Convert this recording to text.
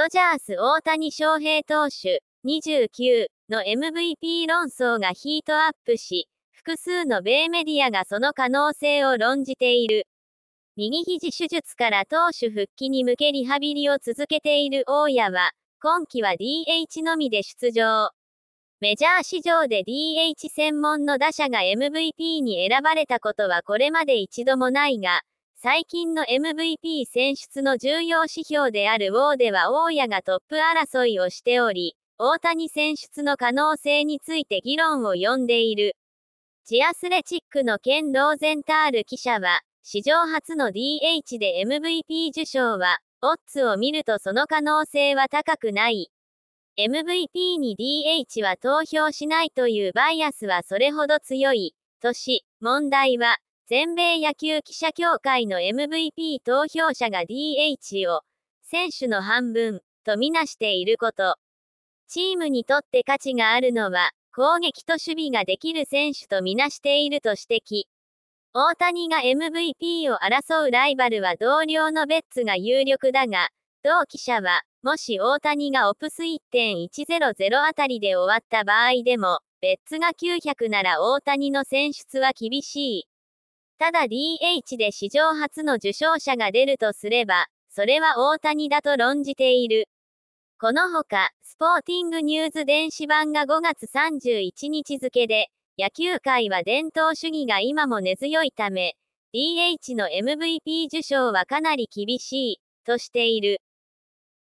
ドジャース大谷翔平投手29の MVP 論争がヒートアップし、複数の米メディアがその可能性を論じている。右肘手術から投手復帰に向けリハビリを続けている大谷は、今季は DH のみで出場。メジャー史上で DH 専門の打者が MVP に選ばれたことはこれまで一度もないが、最近の MVP 選出の重要指標であるウォーでは大家がトップ争いをしており、大谷選出の可能性について議論を呼んでいる。チアスレチックのケン・ローゼンタール記者は、史上初の DH で MVP 受賞は、オッズを見るとその可能性は高くない。MVP に DH は投票しないというバイアスはそれほど強い。とし、問題は、全米野球記者協会の MVP 投票者が DH を選手の半分とみなしていること。チームにとって価値があるのは攻撃と守備ができる選手とみなしていると指摘。大谷が MVP を争うライバルは同僚のベッツが有力だが、同記者は、もし大谷がオプス1.100あたりで終わった場合でも、ベッツが900なら大谷の選出は厳しい。ただ DH で史上初の受賞者が出るとすれば、それは大谷だと論じている。このほか、スポーティングニューズ電子版が5月31日付で、野球界は伝統主義が今も根強いため、DH の MVP 受賞はかなり厳しい、としている。